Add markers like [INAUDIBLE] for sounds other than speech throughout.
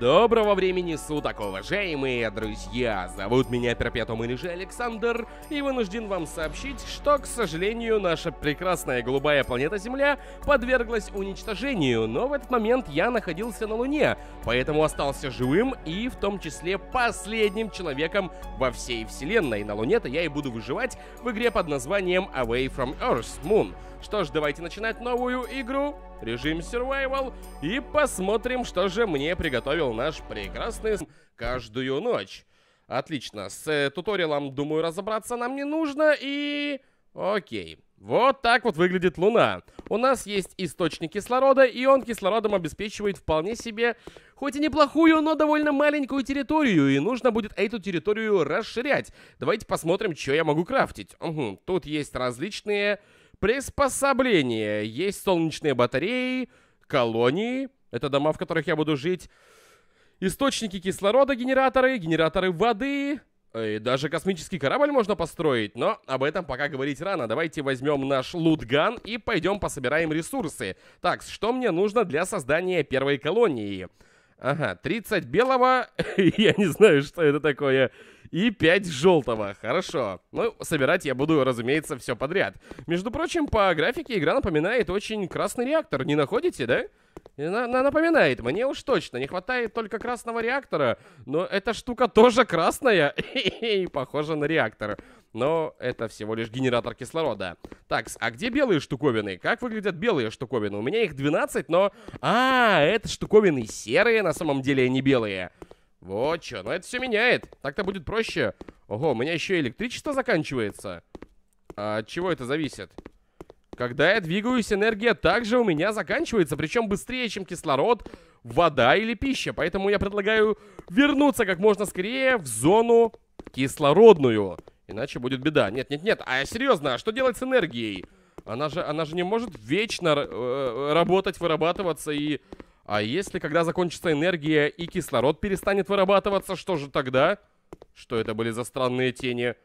Доброго времени суток, уважаемые друзья! Зовут меня Перпетум Инжи Александр, и вынужден вам сообщить, что, к сожалению, наша прекрасная голубая планета Земля подверглась уничтожению, но в этот момент я находился на Луне, поэтому остался живым и в том числе последним человеком во всей вселенной. На Луне-то я и буду выживать в игре под названием Away from Earth Moon — что ж, давайте начинать новую игру, режим survival, и посмотрим, что же мне приготовил наш прекрасный каждую ночь. Отлично, с э, туториалом, думаю, разобраться нам не нужно, и... Окей. Вот так вот выглядит Луна. У нас есть источник кислорода, и он кислородом обеспечивает вполне себе, хоть и неплохую, но довольно маленькую территорию, и нужно будет эту территорию расширять. Давайте посмотрим, что я могу крафтить. Угу. Тут есть различные Приспособления, Есть солнечные батареи, колонии. Это дома, в которых я буду жить. Источники кислорода, генераторы, генераторы воды. Э, и даже космический корабль можно построить, но об этом пока говорить рано. Давайте возьмем наш лутган и пойдем пособираем ресурсы. Так, что мне нужно для создания первой колонии? Ага, 30 белого, [LAUGHS] я не знаю, что это такое, и 5 желтого. Хорошо. Ну, собирать я буду, разумеется, все подряд. Между прочим, по графике игра напоминает очень красный реактор, не находите, да? Она напоминает, мне уж точно, не хватает только красного реактора, но эта штука тоже красная [LAUGHS] и похожа на реактор. Но это всего лишь генератор кислорода. Так, а где белые штуковины? Как выглядят белые штуковины? У меня их 12, но... А, это штуковины серые на самом деле, а не белые. Вот что, но это все меняет. Так-то будет проще. Ого, у меня еще электричество заканчивается. А от чего это зависит? Когда я двигаюсь, энергия также у меня заканчивается, причем быстрее, чем кислород, вода или пища. Поэтому я предлагаю вернуться как можно скорее в зону кислородную. Иначе будет беда. Нет, нет, нет. А я серьезно, а что делать с энергией? Она же, она же не может вечно э, э, работать, вырабатываться и... А если когда закончится энергия и кислород перестанет вырабатываться, что же тогда? Что это были за странные тени?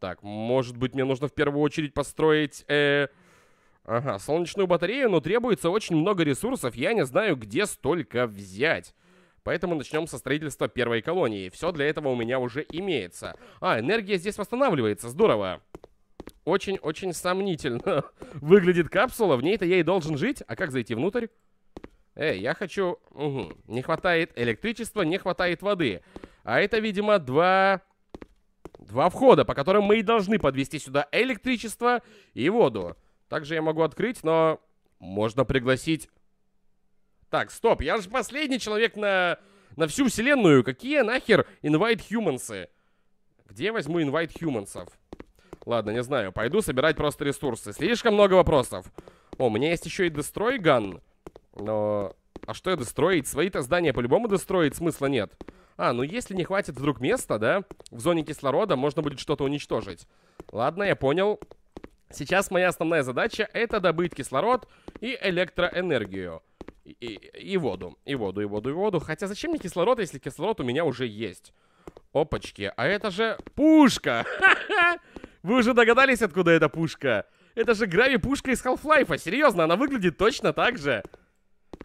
Так, может быть мне нужно в первую очередь построить... Э... Ага, солнечную батарею, но требуется очень много ресурсов. Я не знаю, где столько взять. Поэтому начнем со строительства первой колонии. Все для этого у меня уже имеется. А, энергия здесь восстанавливается, здорово. Очень-очень сомнительно [LAUGHS] выглядит капсула, в ней-то я и должен жить. А как зайти внутрь? Эй, я хочу... Угу. Не хватает электричества, не хватает воды. А это, видимо, два... Два входа, по которым мы и должны подвести сюда электричество и воду. Также я могу открыть, но можно пригласить так, стоп, я же последний человек на, на всю вселенную. Какие нахер invite humans? Где я возьму invite humans? Ладно, не знаю. Пойду собирать просто ресурсы. Слишком много вопросов. О, у меня есть еще и Destroy ган. Но... А что я достроить? Свои-то здания по-любому достроить смысла нет. А, ну если не хватит вдруг места, да? В зоне кислорода можно будет что-то уничтожить. Ладно, я понял. Сейчас моя основная задача — это добыть кислород и электроэнергию. И, и, воду, и воду, и воду, и воду. Хотя зачем мне кислород, если кислород у меня уже есть? Опачки, а это же пушка! [LAUGHS] Вы уже догадались, откуда эта пушка? Это же грави-пушка из Half-Life. А, серьезно, она выглядит точно так же.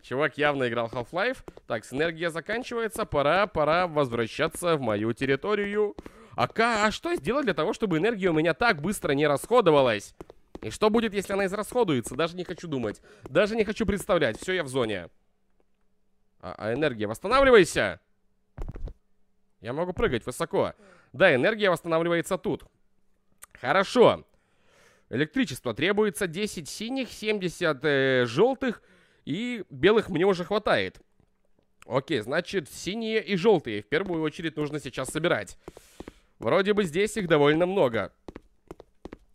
Чувак явно играл Half-Life. Так, синергия заканчивается. Пора, пора возвращаться в мою территорию. А, а что сделать для того, чтобы энергия у меня так быстро не расходовалась? И что будет, если она израсходуется? Даже не хочу думать. Даже не хочу представлять. Все, я в зоне. А, а энергия, восстанавливайся! Я могу прыгать высоко. Да, энергия восстанавливается тут. Хорошо. Электричество. Требуется 10 синих, 70 э, желтых и белых мне уже хватает. Окей, значит, синие и желтые. В первую очередь нужно сейчас собирать. Вроде бы здесь их довольно много.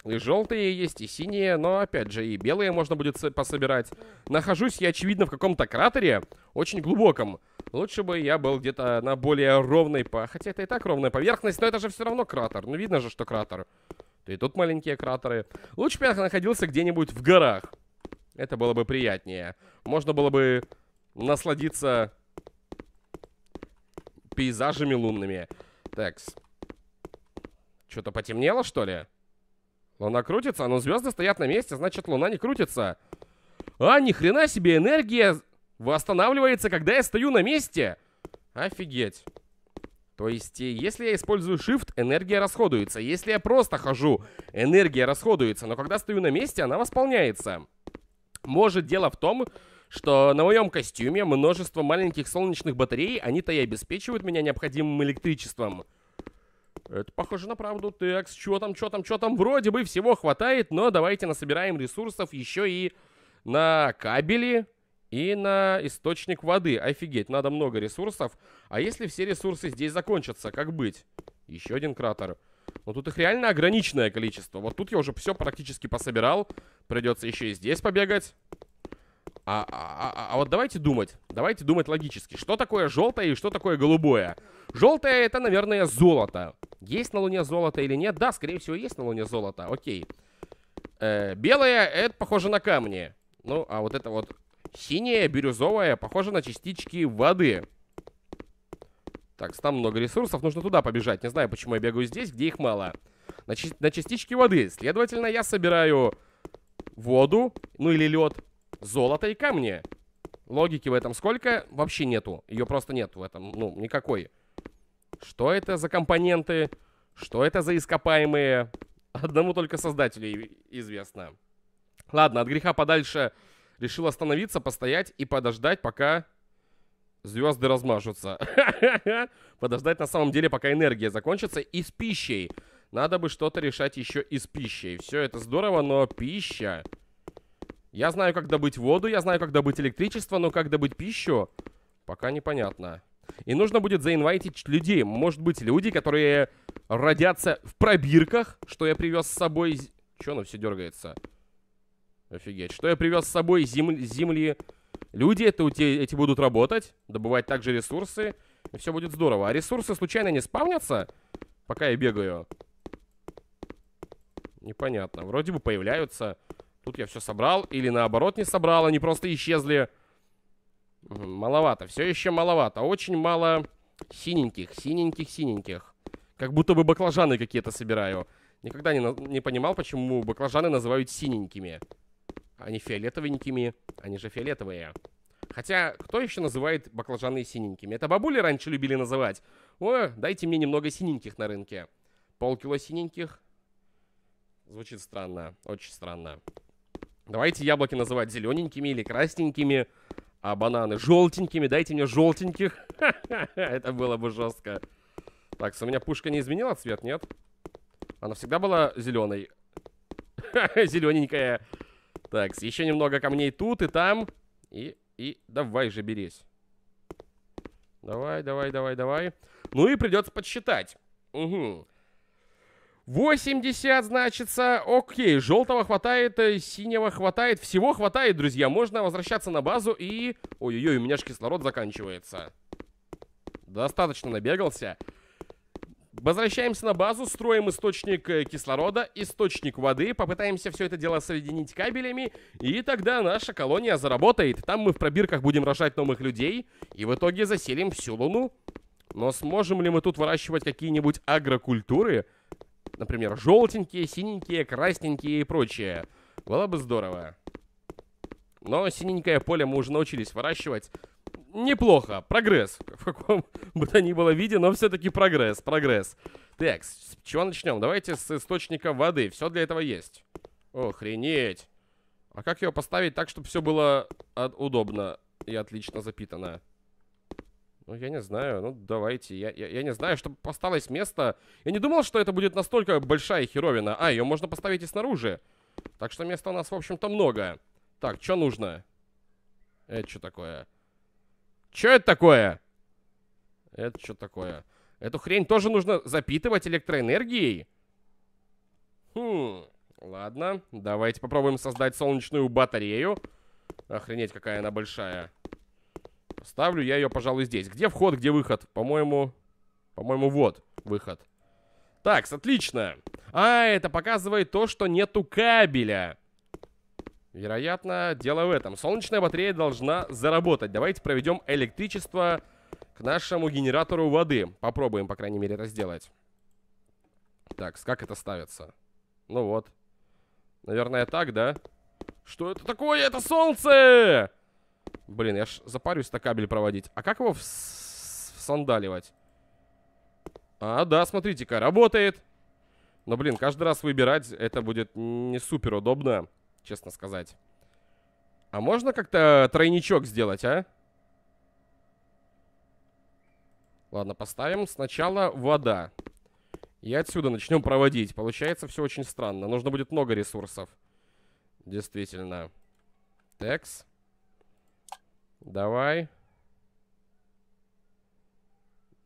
И желтые есть, и синие, но, опять же, и белые можно будет пособирать. Нахожусь я, очевидно, в каком-то кратере, очень глубоком. Лучше бы я был где-то на более ровной, по... хотя это и так ровная поверхность, но это же все равно кратер. Ну, видно же, что кратер. и тут маленькие кратеры. Лучше бы я находился где-нибудь в горах. Это было бы приятнее. Можно было бы насладиться пейзажами лунными. Такс. Что-то потемнело, что ли? Луна крутится? Ну, звезды стоят на месте, значит, луна не крутится. А, ни хрена себе, энергия восстанавливается, когда я стою на месте. Офигеть. То есть, э, если я использую Shift, энергия расходуется. Если я просто хожу, энергия расходуется. Но когда стою на месте, она восполняется. Может, дело в том, что на моем костюме множество маленьких солнечных батарей, они-то и обеспечивают меня необходимым электричеством. Это похоже на правду. Так, что там, что там, что там? Вроде бы всего хватает, но давайте насобираем ресурсов еще и на кабели и на источник воды. Офигеть, надо много ресурсов. А если все ресурсы здесь закончатся, как быть? Еще один кратер. Но тут их реально ограниченное количество. Вот тут я уже все практически пособирал. Придется еще и здесь побегать. А а, а, а, а вот давайте думать, давайте думать логически. Что такое желтое и что такое голубое? Желтое это, наверное, золото. Есть на Луне золото или нет? Да, скорее всего, есть на Луне золото. Окей. Э, белое это похоже на камни. Ну, а вот это вот синее, бирюзовое, похоже на частички воды. Так, там много ресурсов, нужно туда побежать. Не знаю, почему я бегаю здесь, где их мало. На, на частички воды. Следовательно, я собираю воду, ну или лед золото и камни. Логики в этом сколько? Вообще нету. Ее просто нет в этом, ну, никакой. Что это за компоненты? Что это за ископаемые? Одному только создателю известно. Ладно, от греха подальше решил остановиться, постоять и подождать, пока звезды размажутся. [LAUGHS] Подождать на самом деле, пока энергия закончится. И с пищей. Надо бы что-то решать еще и с пищей. Все это здорово, но пища... Я знаю, как добыть воду, я знаю, как добыть электричество, но как добыть пищу, пока непонятно. И нужно будет заинвайтить людей. Может быть, люди, которые родятся в пробирках, что я привез с собой... Че оно все дергается? Офигеть. Что я привез с собой земли... земли... Люди это, у эти будут работать, добывать также ресурсы, и все будет здорово. А ресурсы случайно не спавнятся, пока я бегаю? Непонятно. Вроде бы появляются. Тут я все собрал. Или наоборот не собрал, они просто исчезли. Маловато, все еще маловато. Очень мало синеньких, синеньких, синеньких. Как будто бы баклажаны какие-то собираю. Никогда не, не понимал, почему баклажаны называют синенькими. Они фиолетовенькими, они же фиолетовые. Хотя, кто еще называет баклажаны синенькими? Это бабули раньше любили называть. О, дайте мне немного синеньких на рынке. Полкило синеньких. Звучит странно, очень странно. Давайте яблоки называть зелененькими или красненькими, а бананы желтенькими. Дайте мне желтеньких. [LAUGHS] Это было бы жестко. Так, у меня пушка не изменила цвет, нет? Она всегда была зеленой. [LAUGHS] Зелененькая. Так, еще немного камней тут и там. И, и давай же берись. Давай, давай, давай, давай. Ну и придется подсчитать. Угу. 80, значится, окей, желтого хватает, э, синего хватает, всего хватает, друзья. Можно возвращаться на базу и... Ой-ой-ой, у меня же кислород заканчивается. Достаточно набегался. Возвращаемся на базу, строим источник э, кислорода, источник воды, попытаемся все это дело соединить кабелями, и тогда наша колония заработает. Там мы в пробирках будем рожать новых людей, и в итоге заселим всю Луну. Но сможем ли мы тут выращивать какие-нибудь агрокультуры? Например, желтенькие, синенькие, красненькие и прочее. Было бы здорово. Но синенькое поле мы уже научились выращивать. Неплохо. Прогресс. [LAUGHS] В каком бы то ни было виде, но все-таки прогресс, прогресс. Так, с чего начнем? Давайте с источника воды. Все для этого есть. Охренеть. А как ее поставить так, чтобы все было а, удобно и отлично запитано? Ну, я не знаю. Ну, давайте. Я, я, я не знаю, чтобы осталось место. Я не думал, что это будет настолько большая херовина. А, ее можно поставить и снаружи. Так что места у нас, в общем-то, много. Так, что нужно? Это что такое? Что это такое? Это что такое? Эту хрень тоже нужно запитывать электроэнергией? Хм, ладно. Давайте попробуем создать солнечную батарею. Охренеть, какая она большая. Ставлю я ее, пожалуй, здесь. Где вход, где выход? По-моему... По-моему, вот выход. Так, отлично. А, это показывает то, что нету кабеля. Вероятно, дело в этом. Солнечная батарея должна заработать. Давайте проведем электричество к нашему генератору воды. Попробуем, по крайней мере, это сделать. Так, как это ставится? Ну вот. Наверное, так, да? Что это такое? Это солнце! Блин, я ж запарюсь-то кабель проводить. А как его сандаливать? А, да, смотрите-ка, работает. Но, блин, каждый раз выбирать это будет не супер удобно, честно сказать. А можно как-то тройничок сделать, а? Ладно, поставим сначала вода. И отсюда начнем проводить. Получается все очень странно. Нужно будет много ресурсов. Действительно. Текс. Давай.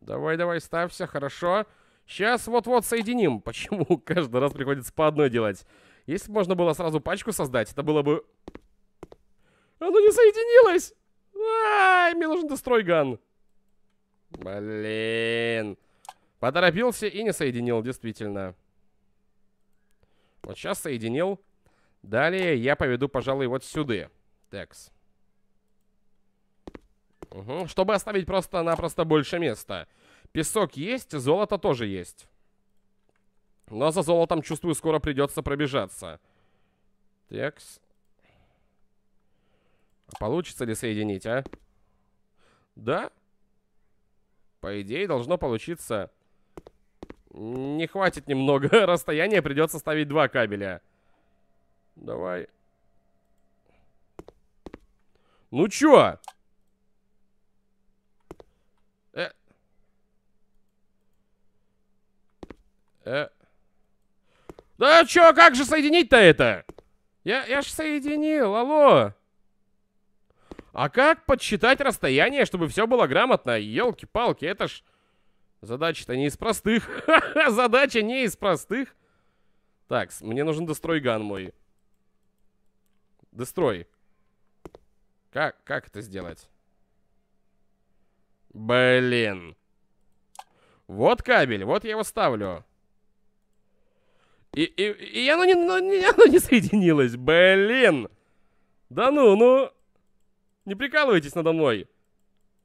Давай, давай, ставься, хорошо. Сейчас вот-вот соединим. [LAUGHS] Почему каждый раз приходится по одной делать? Если бы можно было сразу пачку создать, это было бы... Оно не соединилось! Ай, мне нужен достройган. Блин. Поторопился и не соединил, действительно. Вот сейчас соединил. Далее я поведу, пожалуй, вот сюда. Текс. Угу. Чтобы оставить просто-напросто больше места. Песок есть, золото тоже есть. Но за золотом, чувствую, скоро придется пробежаться. Текс. Получится ли соединить, а? Да? По идее, должно получиться. Не хватит немного. [LAUGHS] расстояния, придется ставить два кабеля. Давай. Ну чё? Э. Да чё, как же соединить-то это? Я, я ж соединил, алло. А как подсчитать расстояние, чтобы все было грамотно? Елки-палки, это ж... Задача-то не из простых. [LAUGHS] Задача не из простых. Так, мне нужен достройган, мой. Дестрой. Как, как это сделать? Блин. Вот кабель, вот я его ставлю. И, и, и оно, не, ну, не, [LAUGHS] оно не соединилось, блин! Да ну, ну! Не прикалывайтесь надо мной!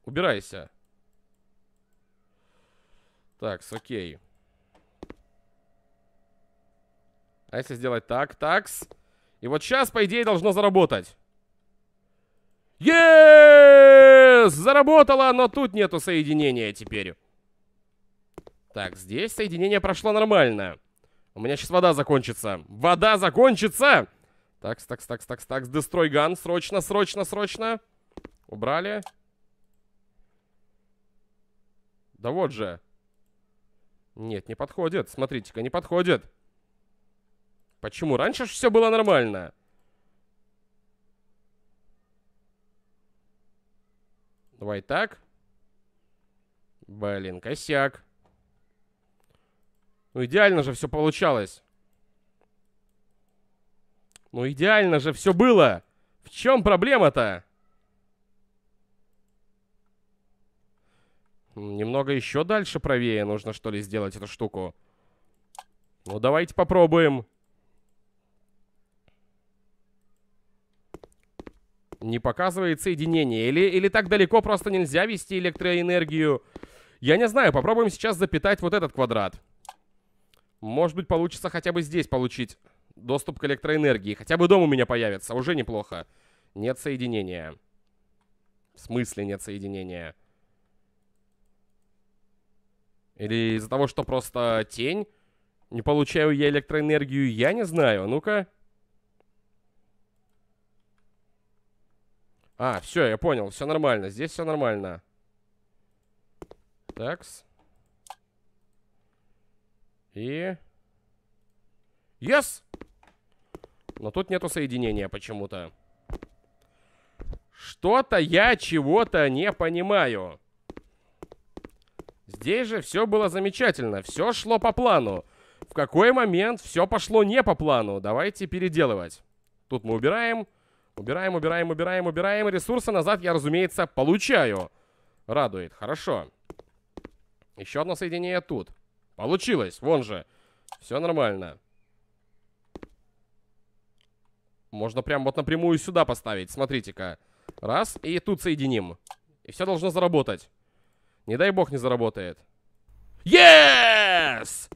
Убирайся. Так, с окей. А если сделать так, такс? И вот сейчас, по идее, должно заработать. Yes! Заработало, но тут нету соединения теперь. Так, здесь соединение прошло нормально. У меня сейчас вода закончится. Вода закончится! Такс, такс, такс, такс, такс. Дестрой ган. Срочно, срочно, срочно. Убрали. Да вот же. Нет, не подходит. Смотрите-ка, не подходит. Почему? Раньше же все было нормально. Давай так. Блин, косяк. Ну идеально же все получалось. Ну идеально же все было. В чем проблема-то? Немного еще дальше правее нужно, что ли, сделать эту штуку. Ну, давайте попробуем. Не показывает соединение. Или, или так далеко просто нельзя вести электроэнергию. Я не знаю, попробуем сейчас запитать вот этот квадрат. Может быть, получится хотя бы здесь получить доступ к электроэнергии. Хотя бы дом у меня появится, уже неплохо. Нет соединения. В смысле нет соединения? Или из-за того, что просто тень? Не получаю я электроэнергию, я не знаю. Ну-ка. А, все, я понял. Все нормально. Здесь все нормально. Такс. И... Yes! Но тут нету соединения почему-то. Что-то я чего-то не понимаю. Здесь же все было замечательно. Все шло по плану. В какой момент все пошло не по плану? Давайте переделывать. Тут мы убираем. Убираем, убираем, убираем, убираем. Ресурсы назад я, разумеется, получаю. Радует. Хорошо. Еще одно соединение тут. Получилось, вон же. Все нормально. Можно прям вот напрямую сюда поставить, смотрите-ка. Раз, и тут соединим. И все должно заработать. Не дай бог не заработает. Yes!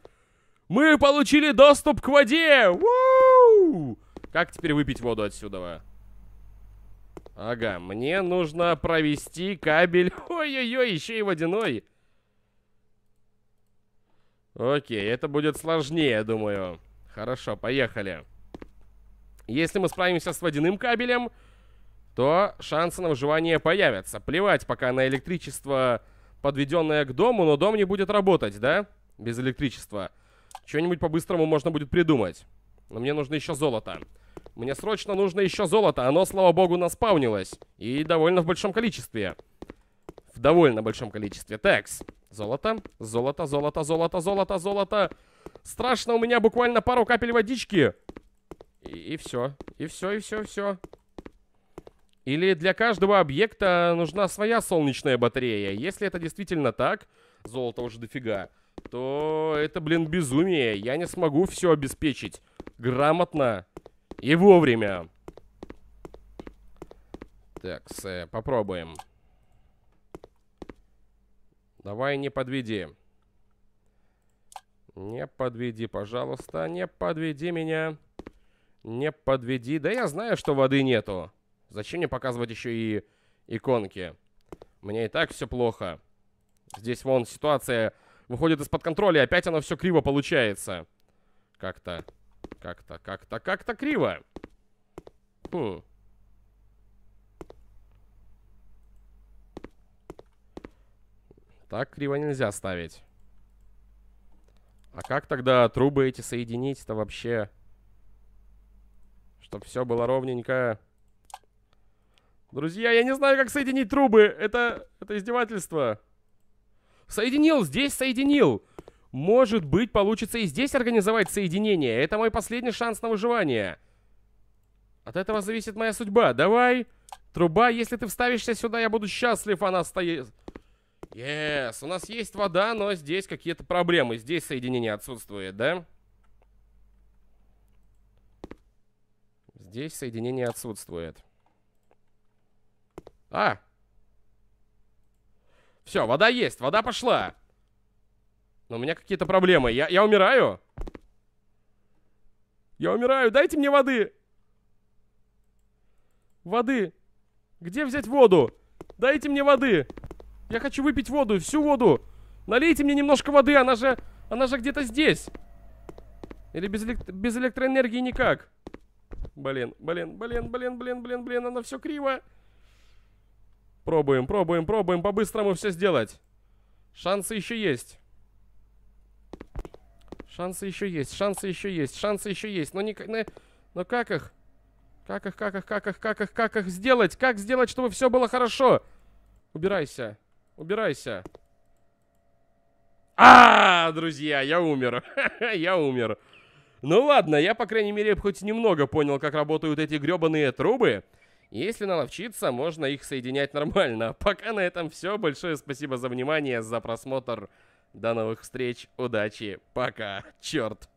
Мы получили доступ к воде! Уу! Как теперь выпить воду отсюда? Ага, мне нужно провести кабель. [LAUGHS] Ой-ой-ой, еще и водяной. Окей, это будет сложнее, думаю. Хорошо, поехали. Если мы справимся с водяным кабелем, то шансы на выживание появятся. Плевать пока на электричество, подведенное к дому, но дом не будет работать, да? Без электричества. Что-нибудь по-быстрому можно будет придумать. Но мне нужно еще золото. Мне срочно нужно еще золото. Оно, слава богу, наспавнилось. И довольно в большом количестве. В довольно большом количестве. Текс. Золото, золото, золото, золото, золото, золото. Страшно, у меня буквально пару капель водички. И, и все, и все, и все, и все. Или для каждого объекта нужна своя солнечная батарея. Если это действительно так, золото уже дофига, то это, блин, безумие. Я не смогу все обеспечить. Грамотно и вовремя. Так, попробуем. Попробуем. Давай не подведи. Не подведи, пожалуйста. Не подведи меня. Не подведи. Да я знаю, что воды нету. Зачем мне показывать еще и иконки? Мне и так все плохо. Здесь вон ситуация выходит из-под контроля. Опять оно все криво получается. Как-то, как-то, как-то, как-то криво. Хм. Так криво нельзя ставить. А как тогда трубы эти соединить-то вообще? Чтоб все было ровненько. Друзья, я не знаю, как соединить трубы. Это, это издевательство. Соединил, здесь соединил. Может быть, получится и здесь организовать соединение. Это мой последний шанс на выживание. От этого зависит моя судьба. Давай, труба, если ты вставишься сюда, я буду счастлив. Она стоит Yes, у нас есть вода, но здесь какие-то проблемы. Здесь соединение отсутствует, да? Здесь соединение отсутствует. А! Все, вода есть, вода пошла. Но у меня какие-то проблемы. Я, я умираю? Я умираю, дайте мне воды! Воды! Где взять воду? Дайте мне воды! Я хочу выпить воду, всю воду. Налейте мне немножко воды, она же... Она же где-то здесь. Или без, элект... без электроэнергии никак. Блин, блин, блин, блин, блин, блин, блин, она все криво. Пробуем, пробуем, пробуем по-быстрому все сделать. Шансы еще есть. Шансы еще есть, шансы еще есть, шансы еще есть. Но, не, не, но как их? Как их, как их, как их, как их, как их сделать? Как сделать, чтобы все было хорошо? Убирайся. Убирайся. А, -а, а, друзья, я умер. [LAUGHS] я умер. Ну ладно, я, по крайней мере, хоть немного понял, как работают эти гребаные трубы. Если наловчиться, можно их соединять нормально. [LAUGHS] Пока на этом все. Большое спасибо за внимание, за просмотр. До новых встреч. Удачи. Пока. Черт.